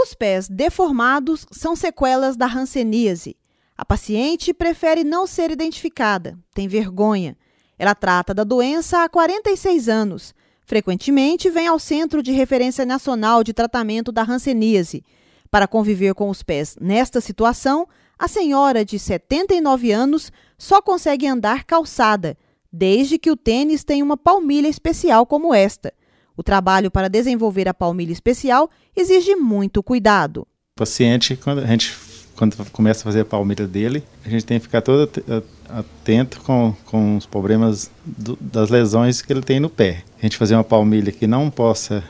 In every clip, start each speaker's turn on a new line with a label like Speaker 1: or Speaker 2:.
Speaker 1: Os pés deformados são sequelas da ranceníase. A paciente prefere não ser identificada, tem vergonha. Ela trata da doença há 46 anos. Frequentemente vem ao Centro de Referência Nacional de Tratamento da Ranceníase. Para conviver com os pés nesta situação, a senhora de 79 anos só consegue andar calçada, desde que o tênis tem uma palmilha especial como esta. O trabalho para desenvolver a palmilha especial exige muito cuidado.
Speaker 2: O paciente, quando a gente quando começa a fazer a palmilha dele, a gente tem que ficar todo atento com, com os problemas do, das lesões que ele tem no pé. A gente fazer uma palmilha que não possa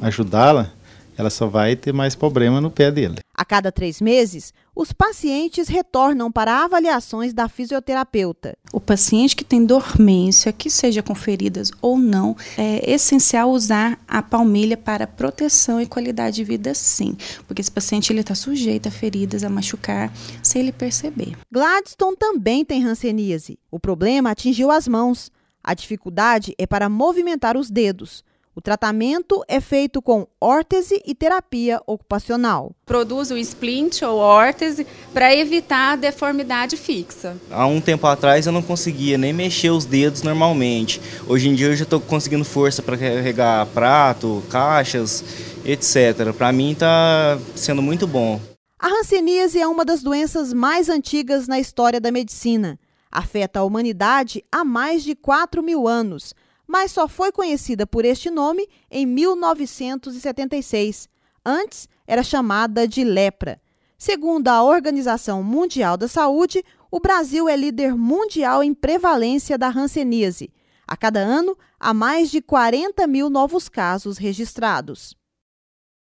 Speaker 2: ajudá-la, ela só vai ter mais problema no pé dele.
Speaker 1: A cada três meses, os pacientes retornam para avaliações da fisioterapeuta. O paciente que tem dormência, que seja com feridas ou não, é essencial usar a palmilha para proteção e qualidade de vida, sim, porque esse paciente ele está sujeito a feridas, a machucar, sem ele perceber. Gladstone também tem ranceníase. O problema atingiu as mãos. A dificuldade é para movimentar os dedos. O tratamento é feito com órtese e terapia ocupacional.
Speaker 3: Produz o splint ou órtese para evitar a deformidade fixa. Há um tempo atrás eu não conseguia nem mexer os dedos normalmente. Hoje em dia eu já estou conseguindo força para carregar prato, caixas, etc. Para mim está sendo muito bom.
Speaker 1: A hanseníase é uma das doenças mais antigas na história da medicina. Afeta a humanidade há mais de 4 mil anos mas só foi conhecida por este nome em 1976. Antes era chamada de lepra. Segundo a Organização Mundial da Saúde, o Brasil é líder mundial em prevalência da hanseníase. A cada ano, há mais de 40 mil novos casos registrados.